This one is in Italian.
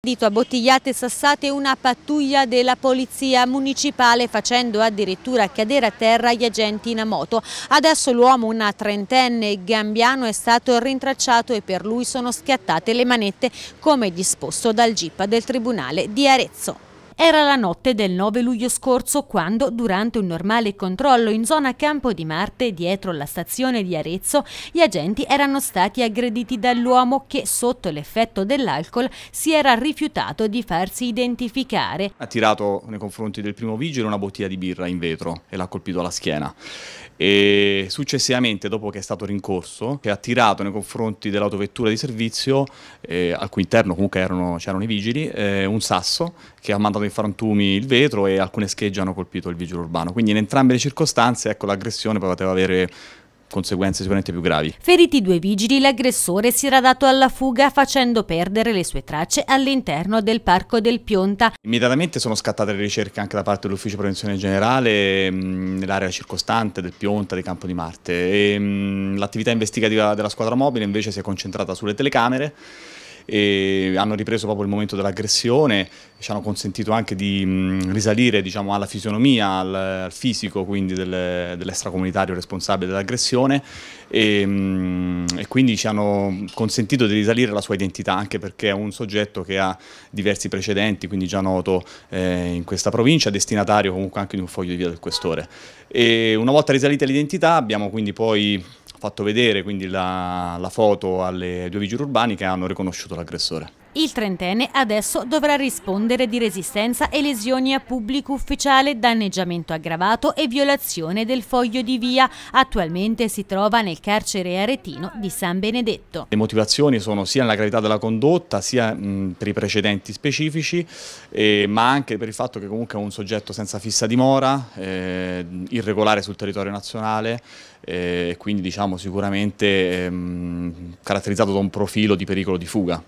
Dito a bottigliate sassate una pattuglia della polizia municipale facendo addirittura cadere a terra gli agenti in moto. Adesso l'uomo, una trentenne gambiano, è stato rintracciato e per lui sono schiattate le manette come disposto dal GIP del Tribunale di Arezzo. Era la notte del 9 luglio scorso quando, durante un normale controllo in zona Campo di Marte, dietro la stazione di Arezzo, gli agenti erano stati aggrediti dall'uomo che, sotto l'effetto dell'alcol, si era rifiutato di farsi identificare. Ha tirato nei confronti del primo vigile una bottiglia di birra in vetro e l'ha colpito alla schiena. E successivamente, dopo che è stato rincorso, ha tirato nei confronti dell'autovettura di servizio, eh, al cui interno comunque c'erano i vigili, eh, un sasso che ha mandato in in frantumi il vetro e alcune schegge hanno colpito il vigile urbano. Quindi in entrambe le circostanze ecco, l'aggressione poteva avere conseguenze sicuramente più gravi. Feriti due vigili, l'aggressore si era dato alla fuga facendo perdere le sue tracce all'interno del parco del Pionta. Immediatamente sono scattate le ricerche anche da parte dell'Ufficio Prevenzione Generale mm, nell'area circostante del Pionta, di Campo di Marte. Mm, l'attività investigativa della squadra mobile invece si è concentrata sulle telecamere e hanno ripreso proprio il momento dell'aggressione, ci hanno consentito anche di mh, mm, risalire diciamo, alla fisionomia, al, al fisico quindi del, dell'extracomunitario responsabile dell'aggressione e, mh, mm, e quindi ci hanno consentito di risalire la sua identità anche perché è un soggetto che ha diversi precedenti, quindi già noto eh, in questa provincia, destinatario comunque anche di un foglio di via del questore. E una volta risalita l'identità abbiamo quindi poi fatto vedere quindi la, la foto alle due vigili urbani che hanno riconosciuto l'aggressore. Il trentenne adesso dovrà rispondere di resistenza e lesioni a pubblico ufficiale, danneggiamento aggravato e violazione del foglio di via. Attualmente si trova nel carcere aretino di San Benedetto. Le motivazioni sono sia nella gravità della condotta, sia per i precedenti specifici, ma anche per il fatto che comunque è un soggetto senza fissa dimora, eh, irregolare sul territorio nazionale eh, e quindi diciamo sicuramente ehm, caratterizzato da un profilo di pericolo di fuga.